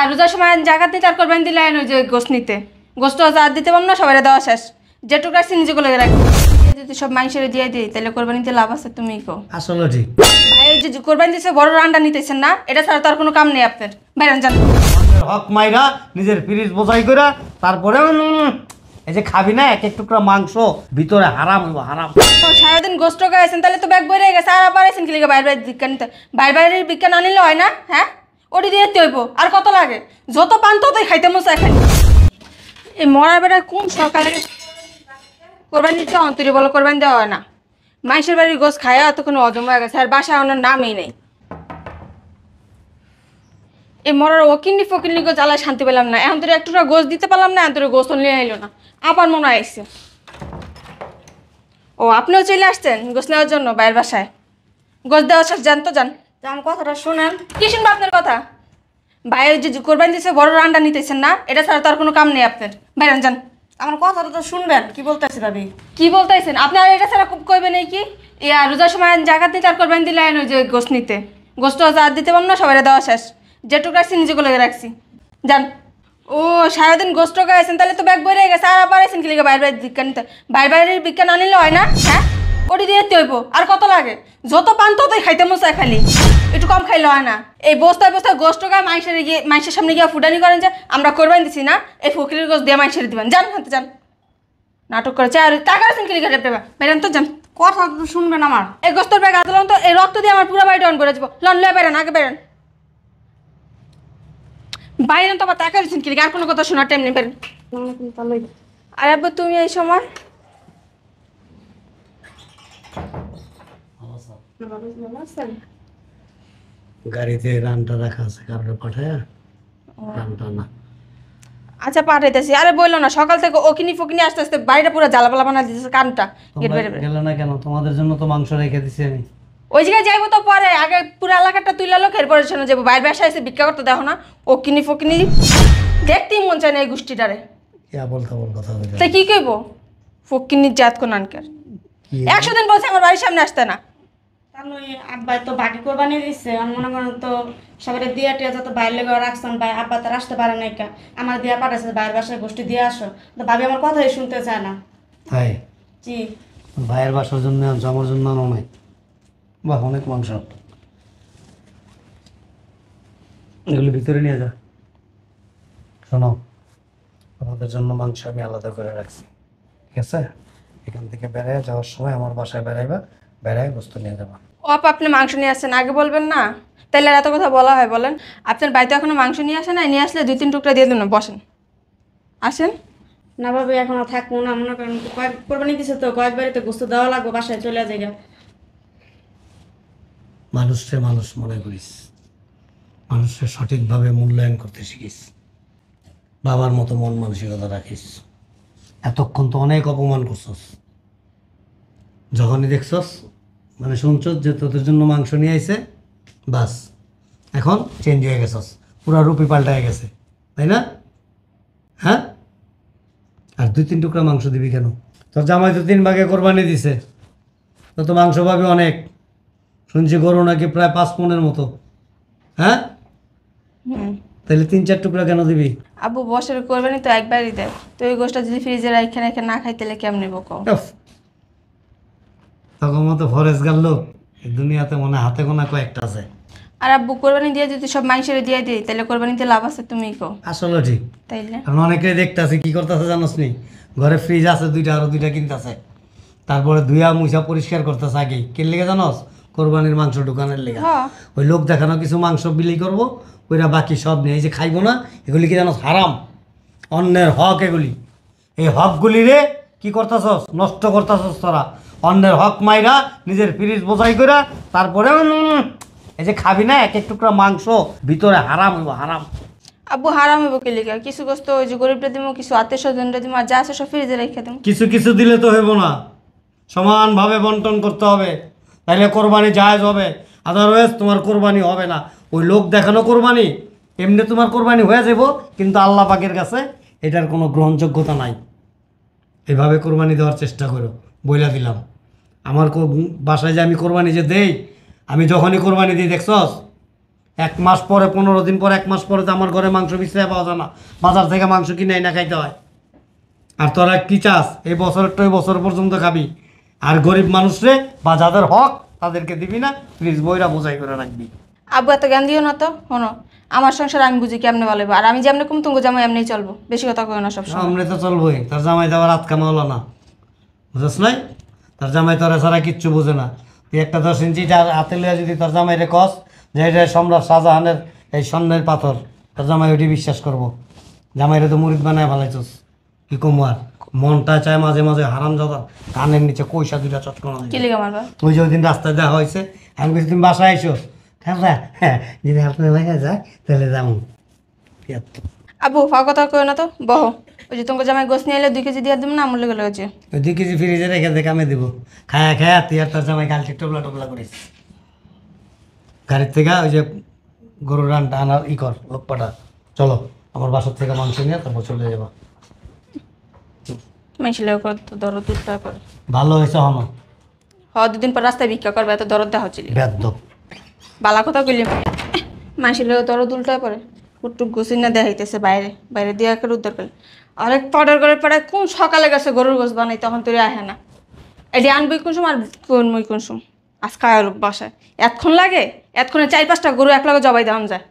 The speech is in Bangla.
আর রোজার সময় জাগাতে চার করবেন দিলেন ওই যে গোস নিতে গোস্ত যা দিতে পারবো না সবাই দেওয়া শেষ যেটুকু আসছে নিজেগুলো যদি সব মানুষের দিয়ে দিই তাহলে কোরবানিতে লাভ আছে তুমি কোরবানি দিছে বড় রান্ডা নিতেছেন না এটা ছাড়া তার কোনো কাম নেই আপনার বাইরে যান হক মাইরা নিজের ফ্রিজ বোঝাই করে তারপরে এই যে খাবি না এক এক টুকরা মাংস ভিতরে হারাম হইব হারাম সারাদিন গোস্ত খাইছেন তাহলে তো ব্যাগ বইরে গেছে আর আবার আইছেন কি লিখে বাইরে বিজ্ঞান বাইরে বিজ্ঞান আনিলে হয় না হ্যাঁ ওটি দিয়ে তৈব আর কত লাগে যত পান ততই খাইতে মশা খাই এই মরার বেড়া কোন সকালে কোরবানি দিতে অন্তরি বলো কোরবানি দেওয়া হয় না মাইসের বাড়ির গোস খায়া এতক্ষণ অজম হয়ে গেছে আর বাসা ওনার নামই নেই এই মরার ওকিনি ফকিনি গো জ্বালায় শান্তি পেলাম না এখন তোর একটু গোস দিতে পারলাম না এখন তোর গোসল নিয়ে আইলো না আবার মনে আইসে ও আপনিও চলে আসছেন গোস নেওয়ার জন্য বাইরের বাসায় গোস দেওয়ার সাথে যান তো যান তো আমার কথাটা শোনেন কি শুনবো আপনার কথা ভাইয়ের যে কোরবানি দিচ্ছে বড় রান্ডা নিতেছেন না এটা ছাড়া তো আর কোনো কাম নেই আপনার বাইরে যান আমার কথাটা তো শুনবেন কি বলতেছি ভাবি কি বলতেছেন আপনি আর এটা ছাড়া খুব কইবেন এই কি ইয়া রোজার সময় জাগাত নিতে আর করবেন দিলে ওই যে গোস নিতে গোস্ত আর দিতে পারবো না সবাই দেওয়া শেষ যেটুকু আসছি নিজেগুলো রাখছি যান ও সারাদিন গোস্ত গাইছেন তাহলে তো ব্যাগ বেড়ে গেছে আর আবার আছেন কি লিখে বাইরে বিজ্ঞান নিতে বাইরে বাইরের বিজ্ঞান আনিলে হয় না হ্যাঁ ওটি দিয়ে হইব আর কত লাগে যত পান ততই খাইতে মন চায় খালি একটু কম খাই হয় না এই বস্তায় বস্তায় গোষ্ঠ গা মাংসের গিয়ে মাংসের সামনে গিয়ে ফুটানি করেন যে আমরা করবেন দিছি না এই ফকিরের গোষ্ঠ দিয়ে মাংসের দিবেন যান হাতে যান নাটক করেছে আর টাকা আছেন কিলি ঘাটে বেরেন তো যান কথা তো শুনবেন আমার এই গোস্তর ব্যাগ আদলাম তো এই রক্ত দিয়ে আমার পুরো বাড়ি অন করে দেবো লন লয়ে বেরেন আগে বেরেন বাইরে তো আবার টাকা দিচ্ছেন কিলি আর কোনো কথা শোনার টাইম নেই বেরেন আর তুমি এই সময় গাড়িতে রানটা রাখা আছে কাপড়ে পাঠায়া রানটা না আচ্ছা পাঠাইতেছি আরে বললো না সকাল থেকে ওকিনি ফকিনি আস্তে আস্তে বাড়িটা পুরো জ্বালাপালা বানা দিতেছে কানটা গেল না কেন তোমাদের জন্য তো মাংস রেখে দিছি আমি ওই জায়গায় যাইবো তো পরে আগে পুরো এলাকাটা তুইলা লোকের এরপরে শোনো যাবো বাইরে বাসায় এসে ভিক্ষা করতে দেখো না ওকিনি ফকিনি দেখতেই মন চায় না এই গোষ্ঠীটারে তাই কি কইবো ফকিনির জাত কোন আনকার একশো দিন বলছে আমার বাড়ির সামনে আসতে না তো বাকি কোরবানি আমি মনে করেন তো টিয়া বাইরে রাখছেন ভাই আব্বা আসতে পারে আমার বাইরের বাসায় গোষ্ঠী দিয়ে আসো ভাবি আমার কথাই শুনতে চায় না ভাইয়ের বাসার জন্য জামার জন্য অনেক বাহ অনেক মাংস এগুলো ভিতরে নিয়ে যা শোনো আমাদের জন্য মাংস আমি আলাদা করে রাখছি ঠিক আছে এখান থেকে বেড়াই যাওয়ার সময় আমার বাসায় বেড়াইবা বেড়ায় বস্তু নিয়ে যাবা অপ আপনি মাংস নিয়ে আসছেন আগে বলবেন না তাহলে আর এত কথা বলা হয় বলেন আপনার বাড়িতে এখনো মাংস নিয়ে আসে না নিয়ে আসলে দুই তিন টুকরা দিয়ে দেবেন বসেন আসেন না ভাবি এখন থাকবো না মনে করেন কয়েক কোরবানি তো কয়েকবারই তো গোস্ত দেওয়া লাগবে বাসায় চলে যাই মানুষের মানুষ মনে করিস মানুষের সঠিকভাবে মূল্যায়ন করতে শিখিস বাবার মতো মন মানসিকতা রাখিস এতক্ষণ তো অনেক অপমান করছস যখনই দেখছস মানে শুনছস যে তোদের জন্য মাংস নিয়ে আইছে বাস এখন চেঞ্জ হয়ে গেছস পুরা রুপি পাল্টায় গেছে তাই না হ্যাঁ আর দুই তিন টুকরা মাংস দিবি কেন তোর জামাই তো তিন ভাগে কোরবানি দিছে তো তো মাংস পাবি অনেক শুনছি গরু নাকি প্রায় পাঁচ পনের মতো হ্যাঁ তাহলে তিন চার টুকরা কেন দিবি আবু বসের কোরবানি তো একবারই দেয় তো ওই গোষ্ঠটা যদি ফ্রিজে রাখে এখানে না খাই তাহলে কেমন নেবো কম তখন মতো ফরেস্ট গার লোক দুনিয়াতে মনে হাতে গোনা কয়েকটা আছে আর আব্বু কোরবানি দিয়ে যদি সব মাংসের দিয়ে দিই তাহলে কোরবানিতে লাভ আছে তুমি কো আসলে ঠিক তাইলে কারণ অনেকে দেখতাছে কি করতেছে জানোস নি ঘরে ফ্রিজ আছে দুইটা আর দুইটা আছে তারপরে ধুইয়া মুছা পরিষ্কার করতেছে আগে কেন লেগে জানোস কোরবানির মাংস দোকানের লেগে হ্যাঁ। ওই লোক দেখানো কিছু মাংস বিলি করব ওইরা বাকি সব নেই যে খাইব না এগুলি কি জানোস হারাম অন্যের হক এগুলি এই হকগুলি রে কি করতেছস নষ্ট করতেছস তোরা অন্যের হক মাইরা নিজের ফ্রিজ বোঝাই করে তারপরে এই যে খাবি না এক এক টুকরা মাংস ভিতরে হারাম হইব হারাম আবু হারাম হইব কে লিখা কিছু কষ্ট ওই যে গরিবটা দিব কিছু আত্মীয় স্বজনরা দিব আর যা আছে সব ফ্রিজে রেখে দিব কিছু কিছু দিলে তো হইব না সমানভাবে বন্টন করতে হবে তাহলে কোরবানি জায়জ হবে আদারওয়াইজ তোমার কোরবানি হবে না ওই লোক দেখানো কোরবানি এমনি তোমার কোরবানি হয়ে যাব কিন্তু আল্লাহ পাকের কাছে এটার কোনো গ্রহণযোগ্যতা নাই এভাবে কোরবানি দেওয়ার চেষ্টা করো বইলা দিলাম আমার বাসায় যে আমি কোরবানি যে দেই আমি যখনই কোরবানি দিই দেখছস এক মাস পরে পনেরো দিন পরে এক মাস পরে তো আমার ঘরে মাংস বিশ্রায় পাওয়া যায় না বাজার থেকে মাংস কিনে না খাইতে হয় আর তোরা কি চাস এই তো ওই বছর পর্যন্ত খাবি আর গরিব মানুষরে বা যাদের হক তাদেরকে দিবি না প্লিজ বইরা বোঝাই করে রাখবি আব্বু এত জ্ঞান দিও না তো শোনো আমার সংসার আমি বুঝি কেমনে ভালো আর আমি যেমন কুমতুঙ্গু জামাই এমনি চলবো বেশি কথা কই না সব সামনে তো চলবোই তার জামাই দেওয়ার আতকা হলো না বুঝাস নাই তার জামাই তোরা ছাড়া কিচ্ছু বোঝে না তুই একটা দশ ইঞ্চি হাতে লিয়া যদি তোর জামাইরে কস যে এটা সম্রাট শাহজাহানের এই স্বর্ণের পাথর তোর জামাই ওটি বিশ্বাস করবো জামাইরে তো মুরিদ বানায় ভালাইছস কি আর মনটা চায় মাঝে মাঝে হারাম যাবার কানের নিচে কৈশা দুটা চটকনা ওই যে ওই দিন রাস্তায় দেখা হয়েছে আমি কিছু বাসায় আইসো খাসা হ্যাঁ যদি আপনার লাগা যায় তাহলে যাবো আবু ফাঁকা কথা কেউ না তো বহ ওই যে তোমাকে জামাই গোস নিয়ে এলে দুই কেজি দিয়ে দেবো না আমার লেগে লেগেছে দুই কেজি ফ্রিজে রেখে কামে দেবো খায়া খায়া তুই আর তোর জামাই কালকে টোবলা টোবলা করিস গাড়ির থেকে ওই যে গরুর রানটা আনা ই কর লোক পাঠা চলো আমার বাসার থেকে মাংস নিয়ে তারপর চলে যাবো দরদ ভালো হয়েছে দুদিন পর রাস্তায় ভিক্ষা দরদ দেওয়া বালা কইলি দরদ পড়ে কুটুক গুছি না হইতেছে বাইরে বাইরে দিয়ে একটা উদ্ধার আর এক অর্ডার করে পরে কোন সকালে গেছে গরুর গোছ বানাই তখন তোরে আহে না এটি আনবি কুনসুম আর কোন মুই কুনসুম সময় আজকে আয়োলোক বাসায় এতক্ষণ লাগে এতক্ষণে চার পাঁচটা গরু এক লাগে জবাই দেওয়া যায়